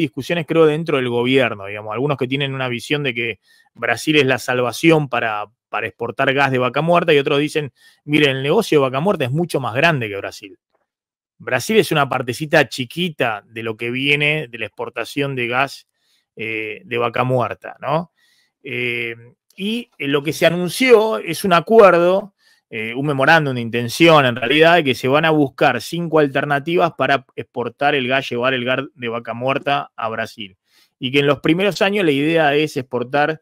discusiones, creo, dentro del gobierno, digamos, algunos que tienen una visión de que Brasil es la salvación para, para exportar gas de vaca muerta y otros dicen, miren, el negocio de vaca muerta es mucho más grande que Brasil. Brasil es una partecita chiquita de lo que viene de la exportación de gas eh, de vaca muerta, ¿no? Eh, y lo que se anunció es un acuerdo eh, un memorándum de intención, en realidad, de que se van a buscar cinco alternativas para exportar el gas, llevar el gas de vaca muerta a Brasil. Y que en los primeros años la idea es exportar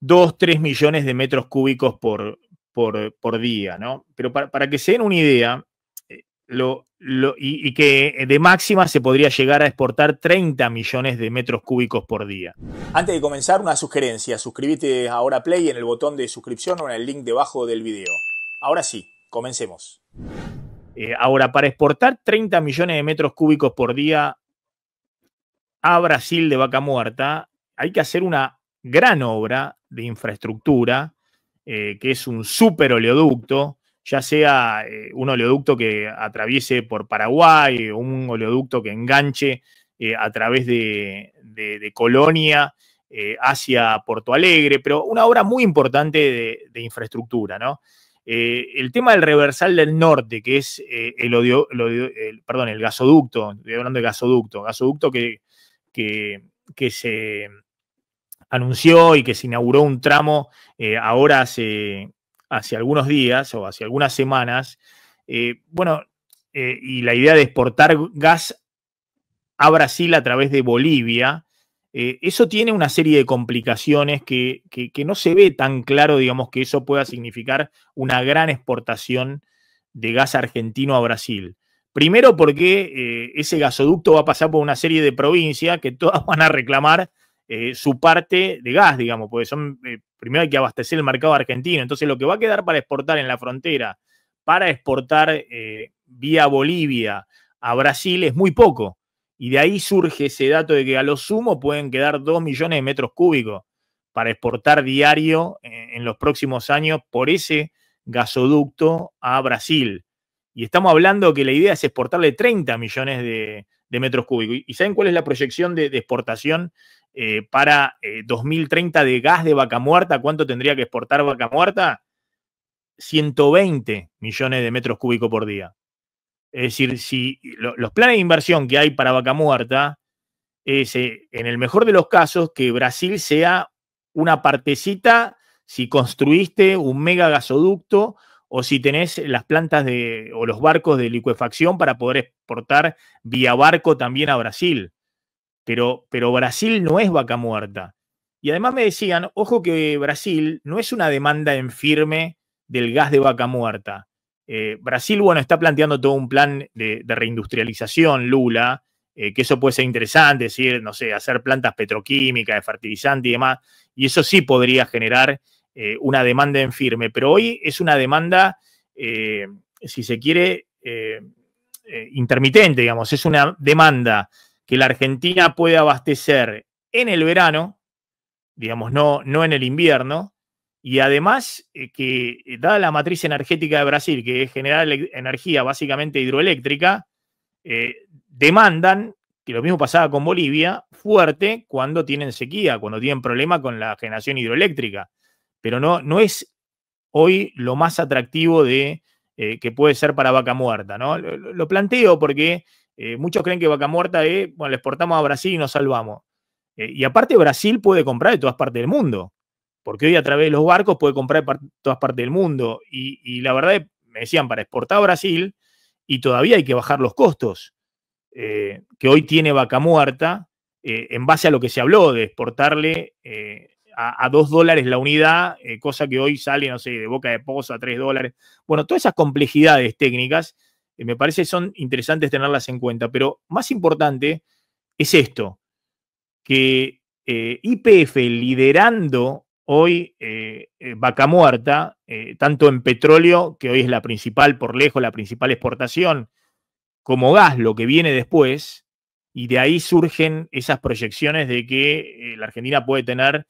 2, 3 millones de metros cúbicos por, por, día, ¿no? Pero para, para que se den una idea, y, que de máxima se podría llegar a exportar 30 millones de metros cúbicos por día. Antes de comenzar, una sugerencia. Suscríbete ahora a Play en el botón de suscripción o en el link debajo del video. Ahora sí, comencemos. Eh, ahora, para exportar 30 millones de metros cúbicos por día a Brasil de vaca muerta, hay que hacer una gran obra de infraestructura, eh, que es un super oleoducto ya sea eh, un oleoducto que atraviese por Paraguay, un oleoducto que enganche eh, a través de, Colonia eh, hacia Porto Alegre, pero una obra muy importante de, infraestructura, ¿no? el tema del reversal del norte, que es el, perdón, el gasoducto, estoy hablando de gasoducto, gasoducto que, que, se anunció y que se inauguró un tramo ahora se hace algunos días o hace algunas semanas, eh, bueno, eh, y la idea de exportar gas a Brasil a través de Bolivia, eh, eso tiene una serie de complicaciones que, no se ve tan claro, digamos, que eso pueda significar una gran exportación de gas argentino a Brasil. Primero porque ese gasoducto va a pasar por una serie de provincias que todas van a reclamar su parte de gas, digamos, porque son primero hay que abastecer el mercado argentino. Entonces, lo que va a quedar para exportar en la frontera, para exportar eh, vía Bolivia a Brasil, es muy poco. Y de ahí surge ese dato de que a lo sumo pueden quedar 2 millones de metros cúbicos para exportar diario eh, en los próximos años por ese gasoducto a Brasil. Y estamos hablando que la idea es exportarle 30 millones de, metros cúbicos. ¿Y saben cuál es la proyección de exportación eh, para 2030 eh, de gas de vaca muerta, ¿cuánto tendría que exportar vaca muerta? 120 millones de metros cúbicos por día. Es decir, si los planes de inversión que hay para vaca muerta es, eh, en el mejor de los casos, que Brasil sea una partecita si construiste un mega gasoducto o si tenés las plantas de, o los barcos de licuefacción para poder exportar vía barco también a Brasil pero, Brasil no es vaca muerta. Y además me decían, ojo que Brasil no es una demanda en firme del gas de vaca muerta. Eh, Brasil, bueno, está planteando todo un plan de, reindustrialización, Lula, eh, que eso puede ser interesante, decir, no sé, hacer plantas petroquímicas, de fertilizante y demás, y eso sí podría generar eh, una demanda en firme, pero hoy es una demanda, si se quiere, intermitente, digamos, es una demanda que la Argentina puede abastecer en el verano, digamos, no, no en el invierno, y además eh, que, eh, dada la matriz energética de Brasil, que es generar energía básicamente hidroeléctrica, eh, demandan, que lo mismo pasaba con Bolivia, fuerte cuando tienen sequía, cuando tienen problema con la generación hidroeléctrica. Pero no, no es hoy lo más atractivo de, que puede ser para vaca muerta. ¿no? lo planteo porque eh, muchos creen que vaca muerta es, bueno, le exportamos a Brasil y nos salvamos. Eh, y aparte Brasil puede comprar de todas partes del mundo, porque hoy a través de los barcos puede comprar de todas partes del mundo. Y, la verdad, me decían, para exportar a Brasil, y todavía hay que bajar los costos eh, que hoy tiene vaca muerta, en base a lo que se habló de exportarle a, a, 2 dólares la unidad, cosa que hoy sale, no sé, de boca de pozo a 3 dólares. Bueno, todas esas complejidades técnicas eh, me parece son interesantes tenerlas en cuenta. Pero más importante es esto, que eh, IPF liderando hoy eh, vaca muerta, tanto en petróleo, que hoy es la principal, por lejos, la principal exportación, como gas, lo que viene después, y de ahí surgen esas proyecciones de que la Argentina puede tener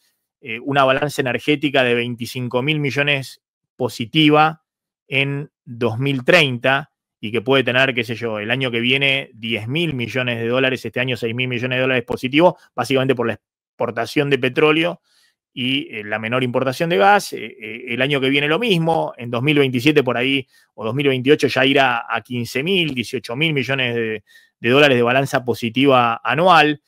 una balanza energética de 25 mil millones positiva en 2030 y que puede tener, qué sé yo, el año que viene 10 mil millones de dólares, este año 6 mil millones de dólares positivos, básicamente por la exportación de petróleo y eh, la menor importación de gas. Eh, eh, el año que viene lo mismo, en 2027 por ahí o 2028 ya irá a 15 mil, 18 mil millones de, de dólares de balanza positiva anual.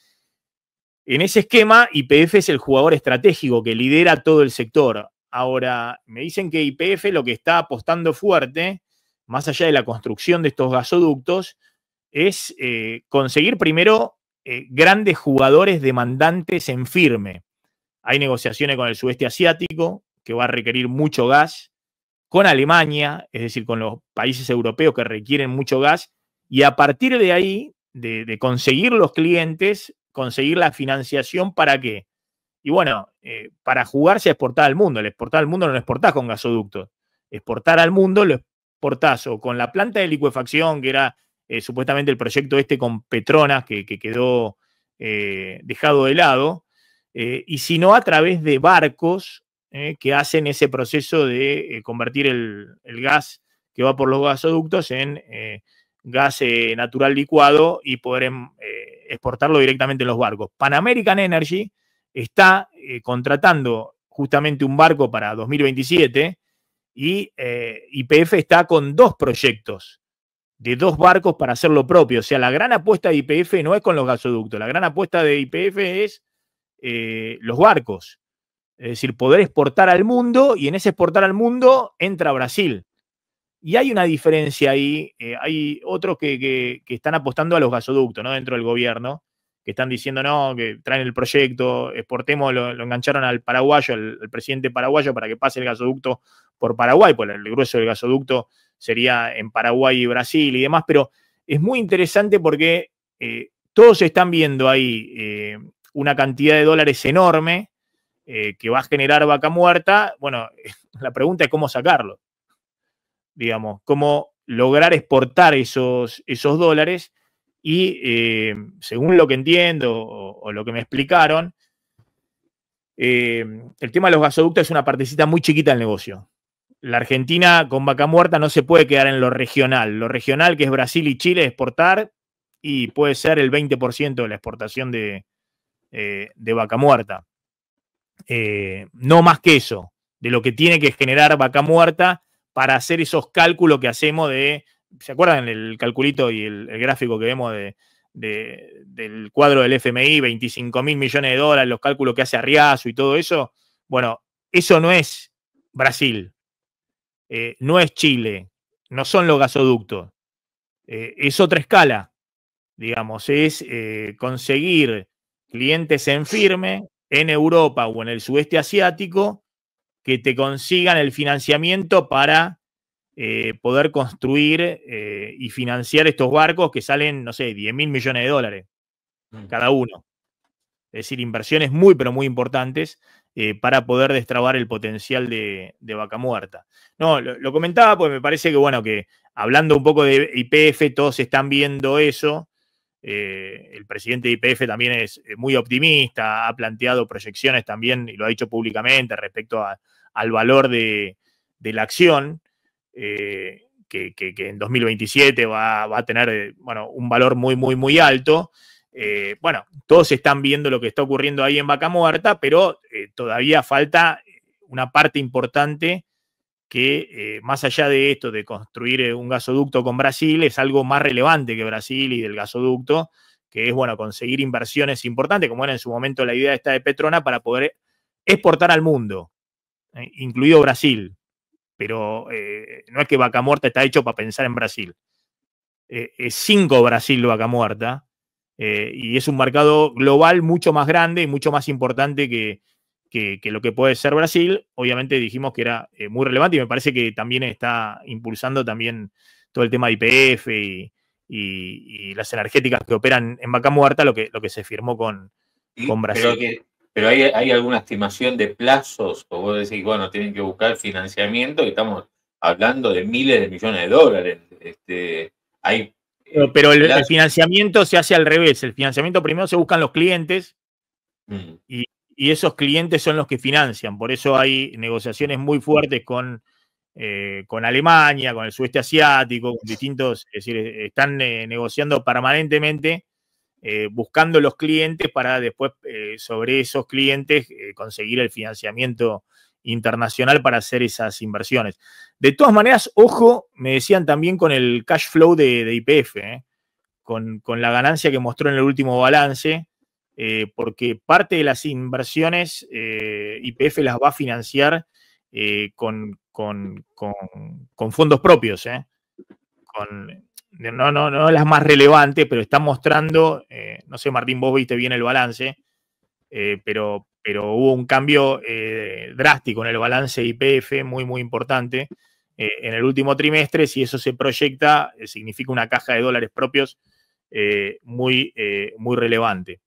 En ese esquema, YPF es el jugador estratégico que lidera todo el sector. Ahora, me dicen que IPF lo que está apostando fuerte más allá de la construcción de estos gasoductos, es eh, conseguir primero eh, grandes jugadores demandantes en firme. Hay negociaciones con el sudeste asiático, que va a requerir mucho gas, con Alemania, es decir, con los países europeos que requieren mucho gas, y a partir de ahí, de, conseguir los clientes, conseguir la financiación para qué. Y bueno, eh, para jugarse a exportar al mundo, el exportar al mundo no lo exportás con gasoductos, exportar al mundo lo, portazo con la planta de licuefacción, que era eh, supuestamente el proyecto este con Petronas, que, quedó eh, dejado de lado, eh, y sino a través de barcos que hacen ese proceso de convertir el, el, gas que va por los gasoductos en gas natural licuado y poder em, exportarlo directamente en los barcos. Pan American Energy está contratando justamente un barco para 2027 y eh, IPF está con dos proyectos de dos barcos para hacer lo propio. O sea, la gran apuesta de IPF no es con los gasoductos, la gran apuesta de IPF es eh, los barcos. Es decir, poder exportar al mundo y en ese exportar al mundo entra Brasil. Y hay una diferencia ahí, eh, hay otros que, están apostando a los gasoductos, ¿no? Dentro del gobierno que están diciendo no, que traen el proyecto, exportemos, lo, engancharon al paraguayo, al, presidente paraguayo, para que pase el gasoducto por Paraguay, pues el grueso del gasoducto sería en Paraguay y Brasil y demás, pero es muy interesante porque eh, todos están viendo ahí eh, una cantidad de dólares enorme eh, que va a generar vaca muerta. Bueno, la pregunta es cómo sacarlo, digamos, cómo lograr exportar esos, esos dólares y eh, según lo que entiendo o, lo que me explicaron, eh, el tema de los gasoductos es una partecita muy chiquita del negocio. La Argentina con vaca muerta no se puede quedar en lo regional. Lo regional que es Brasil y Chile exportar y puede ser el 20% de la exportación de eh, vaca muerta. no más que eso, de lo que tiene que generar vaca muerta para hacer esos cálculos que hacemos de ¿Se acuerdan el calculito y el, gráfico que vemos del cuadro del FMI, 25 mil millones de dólares, los cálculos que hace Arriazo y todo eso? Bueno, eso no es Brasil, eh, no es Chile, no son los gasoductos, eh, es otra escala, digamos, es eh, conseguir clientes en firme en Europa o en el sudeste asiático que te consigan el financiamiento para eh, poder construir eh, y financiar estos barcos que salen, no sé, 10 mil millones de dólares mm. cada uno. Es decir, inversiones muy, pero muy importantes eh, para poder destrabar el potencial de, vaca muerta. No, lo, comentaba porque me parece que, bueno, que hablando un poco de IPF, todos están viendo eso. el presidente de IPF también es muy optimista, ha planteado proyecciones también y lo ha dicho públicamente respecto al valor de la acción. Eh, que, en 2027 va, a tener eh, bueno, un valor muy, muy, muy alto. Eh, bueno, todos están viendo lo que está ocurriendo ahí en Vaca Muerta, pero todavía falta una parte importante que, más allá de esto, de construir un gasoducto con Brasil, es algo más relevante que Brasil y del gasoducto, que es, bueno, conseguir inversiones importantes, como era en su momento la idea esta de Petrona, para poder exportar al mundo, incluido Brasil pero eh, no es que Vaca Muerta está hecho para pensar en Brasil. Eh, es cinco Brasil Vaca Muerta eh, y es un mercado global mucho más grande y mucho más importante que, lo que puede ser Brasil. Obviamente dijimos que era muy relevante y me parece que también está impulsando también todo el tema de IPF y, las energéticas que operan en Vaca Muerta, lo que, lo que se firmó con, con Brasil. Pero hay, alguna estimación de plazos, o vos decís, bueno, tienen que buscar financiamiento, y estamos hablando de miles de millones de dólares. Este, hay, eh, pero, el, financiamiento se hace al revés. El financiamiento primero se buscan los clientes mm. y, esos clientes son los que financian. Por eso hay negociaciones muy fuertes con, eh, con Alemania, con el sudeste asiático, con distintos, es decir, están eh, negociando permanentemente eh, buscando los clientes para después eh, sobre esos clientes eh, conseguir el financiamiento internacional para hacer esas inversiones. De todas maneras, ojo, me decían también con el cash flow de IPF, con, la ganancia que mostró en el último balance, porque parte de las inversiones IPF las va a financiar con, con fondos propios. Con, no, no, no las más relevantes, pero está mostrando, eh, no sé, Martín, vos viste bien el balance, eh, pero, pero hubo un cambio eh, drástico en el balance IPF, muy, muy importante, en el último trimestre. Si eso se proyecta, significa una caja de dólares propios muy, muy relevante.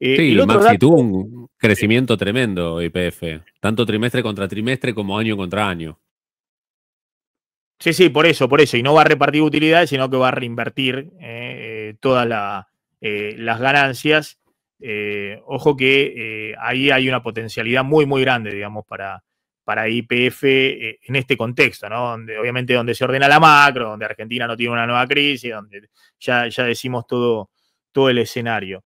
sí, Maxi, tuvo un crecimiento tremendo IPF, tanto trimestre contra trimestre como año contra año. Sí, sí, por eso, por eso. Y no va a repartir utilidades, sino que va a reinvertir eh, eh, todas eh, las ganancias. ojo que ahí hay una potencialidad muy, muy grande, digamos, para para IPF en este contexto, ¿no? Donde, obviamente donde se ordena la macro, donde Argentina no tiene una nueva crisis, donde ya, decimos todo, todo el escenario.